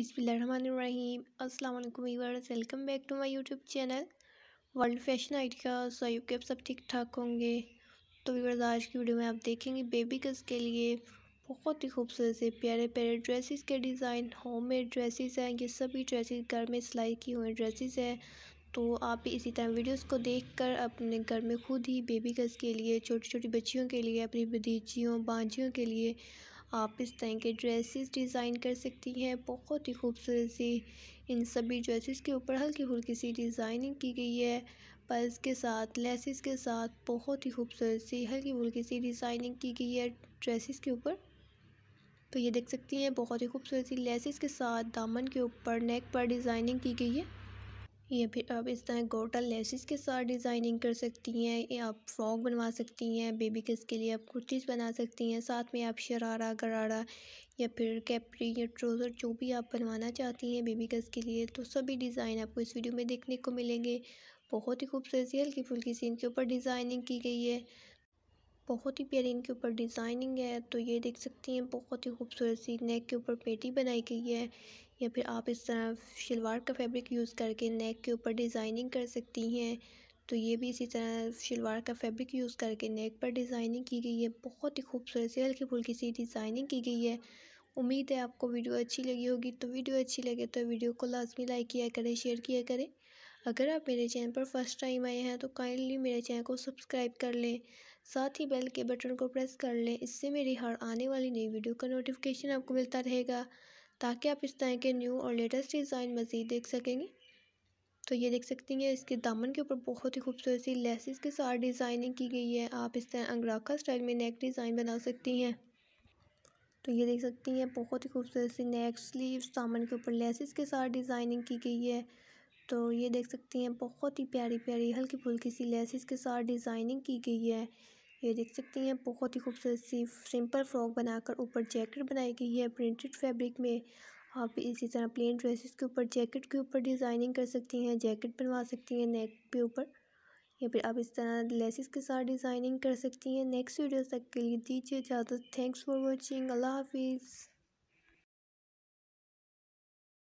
अस्सलाम वालेकुम viewers welcome back to my YouTube channel world fashion idea सहयोग के आप सब ठीक ठाक होंगे तो वीवर्स आज की वीडियो में आप देखेंगे बेबी गर्ल्स के लिए बहुत ही खूबसूरत से प्यारे प्यारे ड्रेसेस के डिज़ाइन होममेड ड्रेसेस हैं ये सभी ड्रेसेस घर में सिलाई की हुई ड्रेसेस हैं तो आप भी इसी तरह वीडियोस को देखकर अपने घर में खुद ही बेबी गर्ल्स के लिए छोटी छोटी बच्चियों के लिए अपनी भतीजियों बाजियों के लिए आप इस तरह के ड्रेसेस डिज़ाइन कर सकती हैं बहुत ही खूबसूरत सी इन सभी ड्रेसेस के ऊपर हल्की हल्की सी डिज़ाइनिंग की गई है पर्स के साथ लेसिस के साथ बहुत ही खूबसूरत सी हल्की हल्की सी डिज़ाइनिंग की गई है ड्रेसेस के ऊपर तो ये देख सकती हैं बहुत ही खूबसूरत सी लेसिस के साथ दामन के ऊपर नेक पर डिज़ाइनिंग की गई है या फिर आप इस तरह गोटा लेसिस के साथ डिज़ाइनिंग कर सकती हैं या आप फ्रॉक बनवा सकती हैं बेबी किस के लिए आप कुर्तीज़ बना सकती हैं साथ में आप शरारा गरारा या फिर कैपरी या ट्रोज़र जो भी आप बनवाना चाहती हैं बेबी कस के लिए तो सभी डिज़ाइन आपको इस वीडियो में देखने को मिलेंगे बहुत ही खूबसूरत सी हल्की फुल्की सी इनके ऊपर डिज़ाइनिंग की गई है बहुत ही प्यारी इनके ऊपर डिज़ाइनिंग है तो ये देख सकती हैं बहुत ही खूबसूरत सी नेक के ऊपर पेटी बनाई गई है या फिर आप इस तरह शलवार का फैब्रिक यूज़ करके नेक के ऊपर डिज़ाइनिंग कर सकती हैं तो ये भी इसी तरह शलवार का फैब्रिक यूज़ करके नेक पर डिज़ाइनिंग की गई है बहुत ही खूबसूरत सी हल्की फुल्की सी डिज़ाइनिंग की गई है उम्मीद है आपको वीडियो अच्छी लगी होगी तो वीडियो अच्छी लगे तो वीडियो को लाजमी लाइक किया करें शेयर किया करें अगर आप मेरे चैनल पर फर्स्ट टाइम आए हैं तो काइंडली मेरे चैनल को सब्सक्राइब कर लें साथ ही बेल के बटन को प्रेस कर लें इससे मेरी हर आने वाली नई वीडियो का नोटिफिकेशन आपको मिलता रहेगा ताकि आप इस तरह के न्यू और लेटेस्ट डिज़ाइन मज़ीद देख सकेंगे तो ये देख सकती हैं इसके दामन के ऊपर बहुत ही खूबसूरत सी लेसिस के साथ डिज़ाइनिंग की गई है आप इस तरह अंगराखा स्टाइल में नेक डिज़ाइन बना सकती हैं तो ये देख सकती हैं बहुत ही खूबसूरत सी नेक स्लीव दामन के ऊपर लेसिस के साथ डिज़ाइनिंग की गई है तो ये देख सकती हैं बहुत ही प्यारी प्यारी हल्की फुल्की सी लेसिस के साथ डिज़ाइनिंग की गई है ये देख सकती हैं बहुत ही खूबसूरत सी सिंपल फ्रॉक बनाकर ऊपर जैकेट बनाई गई है प्रिंटेड फैब्रिक में आप इसी तरह प्लेन ड्रेसेस के ऊपर जैकेट के ऊपर डिज़ाइनिंग कर सकती हैं जैकेट बनवा सकती हैं नेक के ऊपर या फिर आप इस तरह लेसिस के साथ डिज़ाइनिंग कर सकती हैं नेक्स्ट वीडियो तक के लिए दीजिए इजाज़त थैंक्स फॉर वॉचिंग अल्लाह हाफिज़